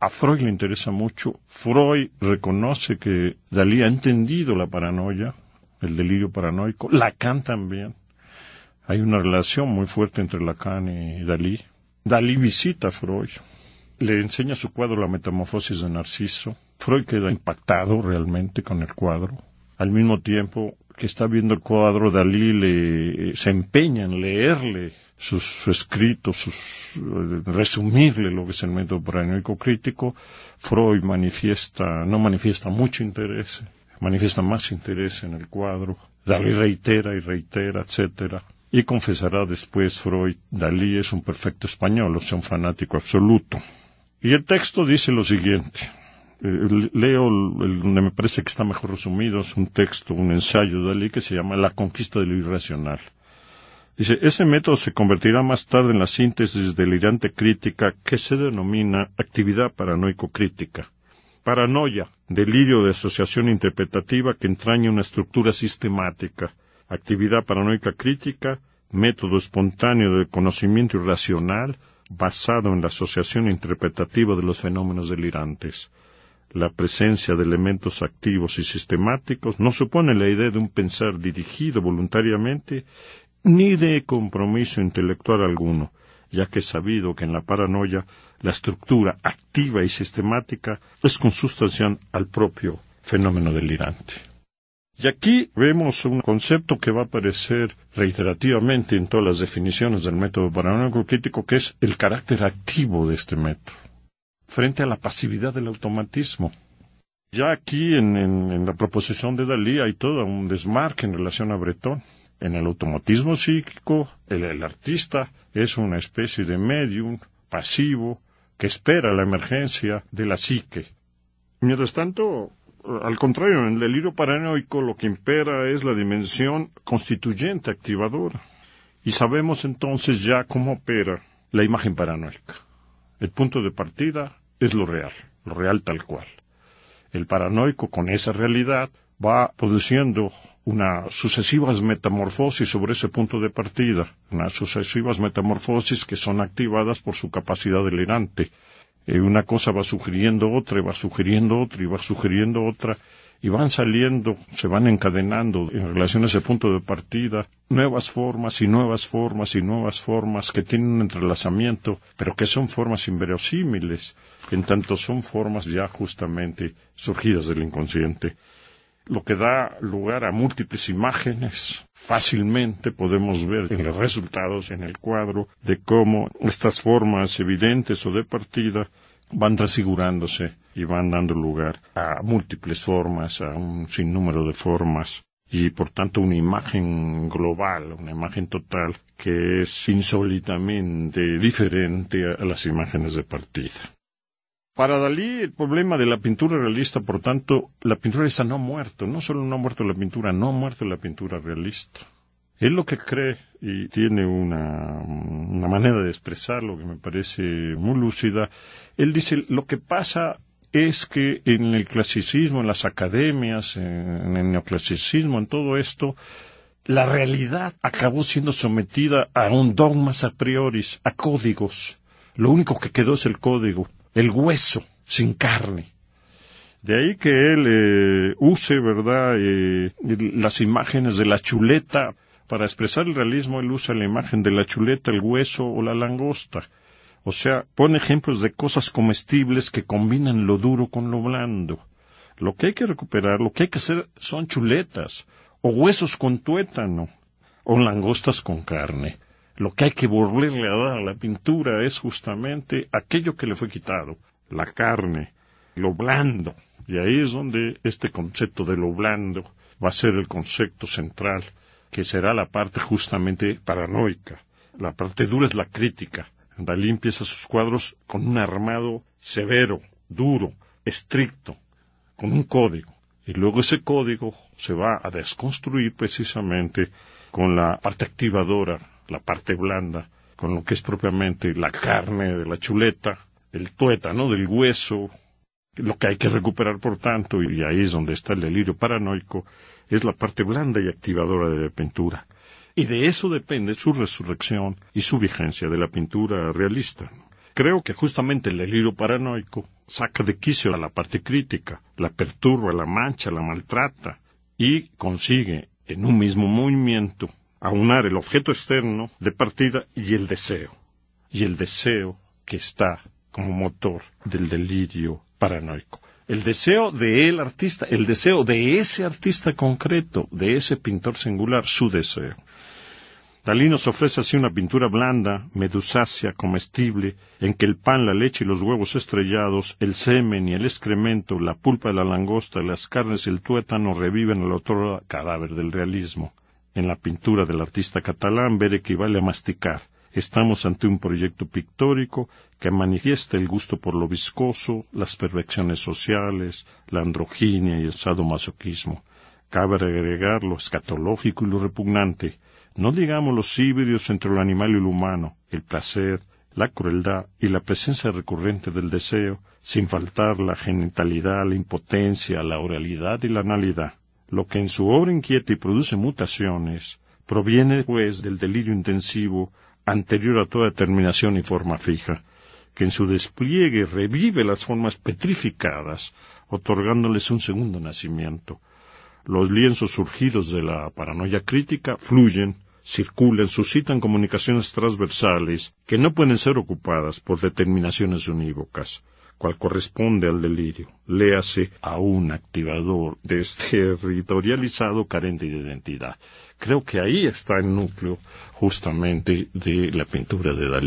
a Freud le interesa mucho. Freud reconoce que Dalí ha entendido la paranoia, el delirio paranoico. Lacan también. Hay una relación muy fuerte entre Lacan y Dalí. Dalí visita a Freud, le enseña su cuadro La Metamorfosis de Narciso. Freud queda impactado realmente con el cuadro. Al mismo tiempo, que está viendo el cuadro Dalí le, eh, se empeña en leerle sus, escritos, sus, eh, resumirle lo que es el método paranoico crítico, Freud manifiesta, no manifiesta mucho interés, manifiesta más interés en el cuadro, Dalí reitera y reitera, etcétera. Y confesará después Freud, Dalí es un perfecto español, o sea, un fanático absoluto. Y el texto dice lo siguiente leo, donde me parece que está mejor resumido, es un texto, un ensayo de Ali que se llama La conquista de lo irracional. Dice, ese método se convertirá más tarde en la síntesis delirante crítica que se denomina actividad paranoico-crítica. Paranoia, delirio de asociación interpretativa que entraña una estructura sistemática. Actividad paranoica crítica, método espontáneo de conocimiento irracional basado en la asociación interpretativa de los fenómenos delirantes. La presencia de elementos activos y sistemáticos no supone la idea de un pensar dirigido voluntariamente ni de compromiso intelectual alguno, ya que es sabido que en la paranoia la estructura activa y sistemática es con sustancia al propio fenómeno delirante. Y aquí vemos un concepto que va a aparecer reiterativamente en todas las definiciones del método paranoico crítico, que es el carácter activo de este método frente a la pasividad del automatismo. Ya aquí en, la proposición de Dalí hay todo un desmarque en relación a Breton. En el automatismo psíquico, el, el artista es una especie de medium pasivo que espera la emergencia de la psique. Mientras tanto, al contrario, en el delirio paranoico lo que impera es la dimensión constituyente activadora. Y sabemos entonces ya cómo opera la imagen paranoica. El punto de partida es lo real, lo real tal cual. El paranoico con esa realidad va produciendo unas sucesivas metamorfosis sobre ese punto de partida, unas sucesivas metamorfosis que son activadas por su capacidad delirante. Eh, una cosa va sugiriendo otra, y va sugiriendo otra, y va sugiriendo otra, y van saliendo, se van encadenando en relación a ese punto de partida, nuevas formas y nuevas formas y nuevas formas que tienen un entrelazamiento, pero que son formas inverosímiles, en tanto son formas ya justamente surgidas del inconsciente lo que da lugar a múltiples imágenes. Fácilmente podemos ver en los resultados en el cuadro de cómo estas formas evidentes o de partida van transfigurándose y van dando lugar a múltiples formas, a un sinnúmero de formas y por tanto una imagen global, una imagen total que es insólitamente diferente a las imágenes de partida. Para Dalí, el problema de la pintura realista, por tanto, la pintura realista no ha muerto. No solo no ha muerto la pintura, no ha muerto la pintura realista. Él lo que cree y tiene una, manera de expresarlo que me parece muy lúcida. Él dice, lo que pasa es que en el clasicismo, en las academias, en el neoclasicismo, en todo esto, la realidad acabó siendo sometida a un dogmas a priori, a códigos. Lo único que quedó es el código el hueso sin carne. De ahí que él eh, use, ¿verdad?, eh, las imágenes de la chuleta. Para expresar el realismo, él usa la imagen de la chuleta, el hueso o la langosta. O sea, pone ejemplos de cosas comestibles que combinan lo duro con lo blando. Lo que hay que recuperar, lo que hay que hacer son chuletas, o huesos con tuétano, o langostas con carne. Lo que hay que volverle a dar a la pintura es justamente aquello que le fue quitado, la carne, lo blando. Y ahí es donde este concepto de lo blando va a ser el concepto central, que será la parte justamente paranoica. La parte dura es la crítica. Dalí empieza sus cuadros con un armado severo, duro, estricto, con un código. Y luego ese código se va a desconstruir precisamente con la parte activadora la parte blanda, con lo que es propiamente la carne de la chuleta, el tuétano del hueso, lo que hay que recuperar, por tanto, y ahí es donde está el delirio paranoico, es la parte blanda y activadora de la pintura. Y de eso depende su resurrección y su vigencia de la pintura realista. Creo que justamente el delirio paranoico saca de quicio a la parte crítica, la perturba, la mancha, la maltrata, y consigue, en un mismo movimiento, aunar el objeto externo de partida y el deseo, y el deseo que está como motor del delirio paranoico. El deseo de el artista, el deseo de ese artista concreto, de ese pintor singular, su deseo. Dalí nos ofrece así una pintura blanda, medusácea, comestible, en que el pan, la leche y los huevos estrellados, el semen y el excremento, la pulpa de la langosta, las carnes y el tuétano reviven el otro cadáver del realismo. En la pintura del artista catalán, ver equivale a masticar. Estamos ante un proyecto pictórico que manifiesta el gusto por lo viscoso, las perfecciones sociales, la androginia y el sadomasoquismo. Cabe agregar lo escatológico y lo repugnante, no digamos los híbridos entre el animal y el humano, el placer, la crueldad y la presencia recurrente del deseo, sin faltar la genitalidad, la impotencia, la oralidad y la analidad. Lo que en su obra inquieta y produce mutaciones proviene, pues, del delirio intensivo anterior a toda terminación y forma fija, que en su despliegue revive las formas petrificadas, otorgándoles un segundo nacimiento. Los lienzos surgidos de la paranoia crítica fluyen, circulan, suscitan comunicaciones transversales que no pueden ser ocupadas por determinaciones unívocas, cual corresponde al delirio, léase a un activador este territorializado carente de identidad. Creo que ahí está el núcleo justamente de la pintura de Dalí.